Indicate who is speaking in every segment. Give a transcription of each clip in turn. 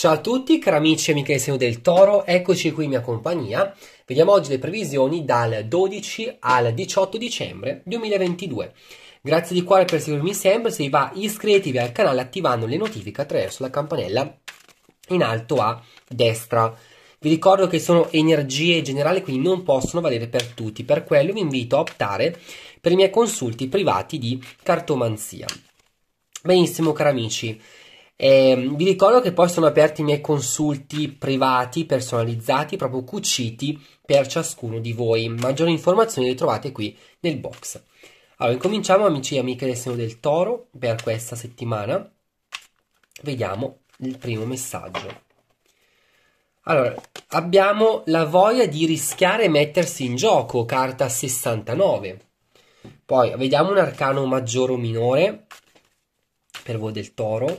Speaker 1: Ciao a tutti, cari amici e amiche del segno del toro, eccoci qui in mia compagnia. Vediamo oggi le previsioni dal 12 al 18 dicembre 2022. Grazie di cuore per seguirmi sempre, se vi va iscrivetevi al canale attivando le notifiche attraverso la campanella in alto a destra. Vi ricordo che sono energie generali, quindi non possono valere per tutti, per quello vi invito a optare per i miei consulti privati di cartomanzia. Benissimo, cari amici. Eh, vi ricordo che poi sono aperti i miei consulti privati, personalizzati, proprio cuciti per ciascuno di voi. Maggiori informazioni le trovate qui nel box. Allora, incominciamo amici e amiche del segno del toro per questa settimana. Vediamo il primo messaggio. Allora, abbiamo la voglia di rischiare e mettersi in gioco, carta 69. Poi vediamo un arcano maggiore o minore per voi del toro.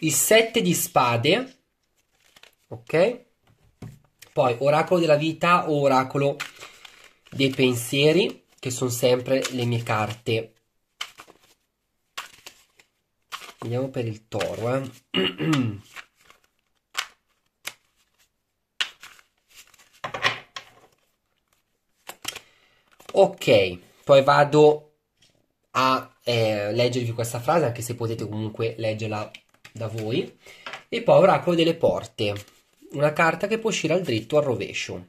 Speaker 1: il 7 di spade, ok? Poi oracolo della vita o oracolo dei pensieri, che sono sempre le mie carte. Andiamo per il toro, eh. ok, poi vado a eh, leggervi questa frase, anche se potete comunque leggerla da voi e poi Oracolo delle Porte, una carta che può uscire al dritto o al rovescio.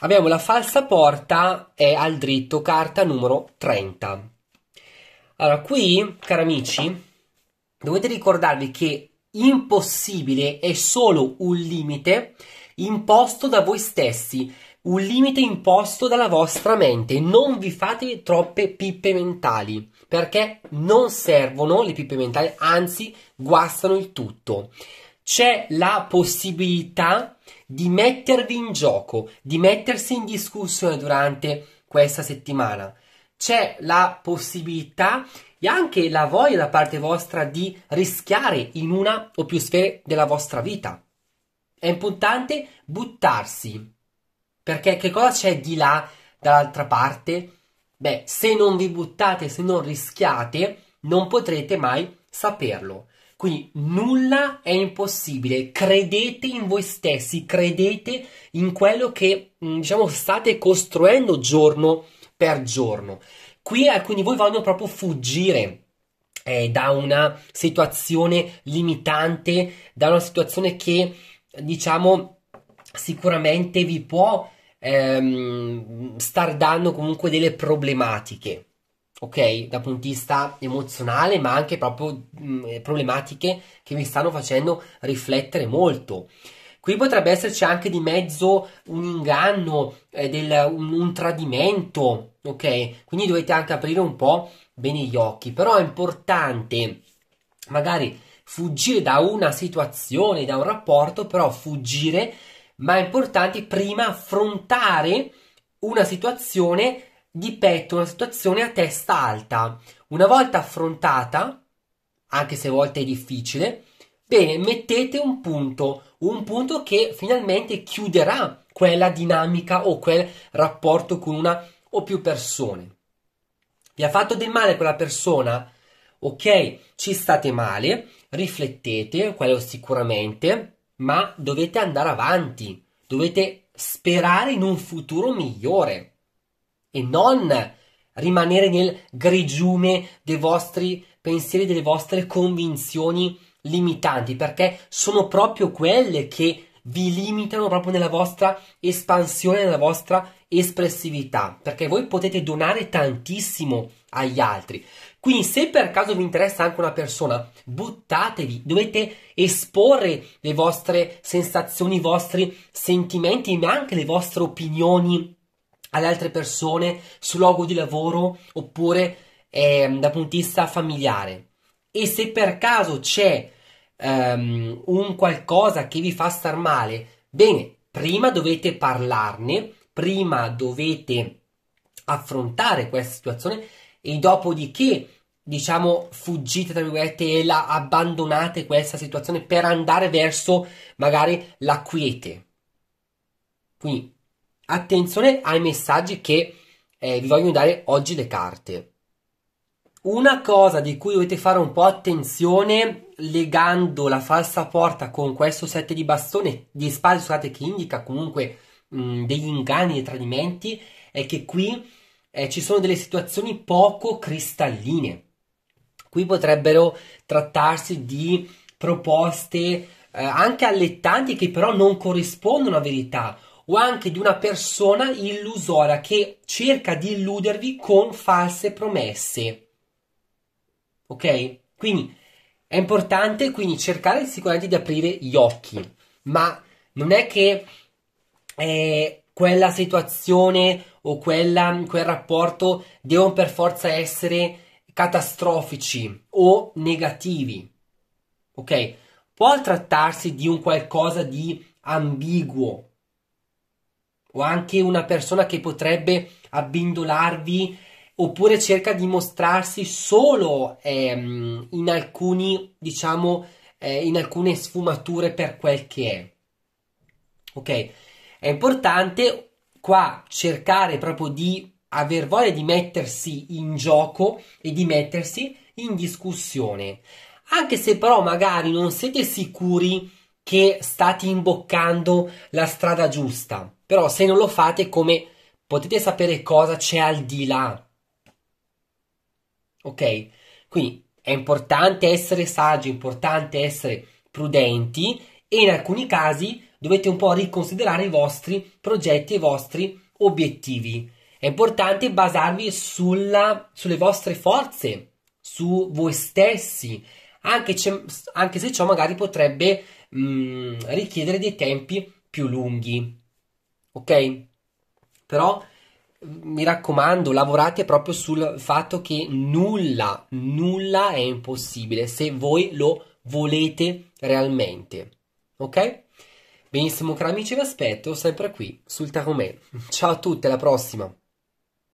Speaker 1: Abbiamo la falsa porta è al dritto, carta numero 30. Allora, qui, cari amici, dovete ricordarvi che impossibile è solo un limite imposto da voi stessi un limite imposto dalla vostra mente. Non vi fate troppe pippe mentali perché non servono le pippe mentali, anzi guastano il tutto. C'è la possibilità di mettervi in gioco, di mettersi in discussione durante questa settimana. C'è la possibilità e anche la voglia da parte vostra di rischiare in una o più sfere della vostra vita. È importante buttarsi, perché che cosa c'è di là dall'altra parte? Beh, se non vi buttate, se non rischiate, non potrete mai saperlo. Quindi nulla è impossibile, credete in voi stessi, credete in quello che mm, diciamo, state costruendo giorno per giorno. Qui alcuni eh, di voi vogliono proprio fuggire eh, da una situazione limitante, da una situazione che diciamo sicuramente vi può ehm, star dando comunque delle problematiche, ok? Dal punto di vista emozionale, ma anche proprio mh, mm, eh, problematiche che mi stanno facendo riflettere molto. Qui potrebbe esserci anche di mezzo un inganno, eh, del, un, un tradimento, ok? Quindi dovete anche aprire un po' bene gli occhi, però è importante magari fuggire da una situazione, da un rapporto, però fuggire ma è importante prima affrontare una situazione di petto, una situazione a testa alta. Una volta affrontata, anche se a volte è difficile, bene, mettete un punto, un punto che finalmente chiuderà quella dinamica o quel rapporto con una o più persone. Vi ha fatto del male quella persona? Ok, ci state male, riflettete, quello sicuramente, ma dovete andare avanti, dovete sperare in un futuro migliore e non rimanere nel grigiume dei vostri pensieri, delle vostre convinzioni limitanti, perché sono proprio quelle che vi limitano proprio nella vostra espansione, nella vostra espressività, perché voi potete donare tantissimo agli altri. Quindi se per caso vi interessa anche una persona, buttatevi, dovete esporre le vostre sensazioni, i vostri sentimenti, ma anche le vostre opinioni alle altre persone sul luogo di lavoro oppure eh, dal punto di vista familiare. E se per caso c'è um, un qualcosa che vi fa star male, bene, prima dovete parlarne, prima dovete affrontare questa situazione e dopodiché diciamo, fuggite, tra virgolette, e la abbandonate questa situazione per andare verso magari la quiete. Quindi attenzione ai messaggi che eh, vi voglio dare oggi le carte. Una cosa di cui dovete fare un po' attenzione legando la falsa porta con questo 7 di bastone di spade, scusate, che indica comunque mh, degli inganni dei tradimenti, è che qui eh, ci sono delle situazioni poco cristalline. Qui potrebbero trattarsi di proposte eh, anche allettanti che però non corrispondono a verità o anche di una persona illusora che cerca di illudervi con false promesse. Ok? Quindi è importante quindi cercare sicuramente di aprire gli occhi, ma non è che eh, quella situazione o quella, quel rapporto devono per forza essere catastrofici o negativi. Ok? Può trattarsi di un qualcosa di ambiguo o anche una persona che potrebbe abbindolarvi oppure cerca di mostrarsi solo ehm, in alcuni, diciamo, eh, in alcune sfumature per quel che è. Ok? È importante qua cercare proprio di aver voglia di mettersi in gioco e di mettersi in discussione. Anche se però magari non siete sicuri che state imboccando la strada giusta. Però se non lo fate come potete sapere cosa c'è al di là ok? Quindi è importante essere saggi, è importante essere prudenti e in alcuni casi dovete un po' riconsiderare i vostri progetti e i vostri obiettivi. È importante basarvi sulla, sulle vostre forze, su voi stessi, anche, anche se ciò magari potrebbe mh, mm, richiedere dei tempi più lunghi. Ok? Però mi raccomando, lavorate proprio sul fatto che nulla, nulla è impossibile se voi lo volete realmente. Ok? Benissimo, cari amici, vi aspetto sempre qui sul Tarumè. Ciao a tutti, alla prossima!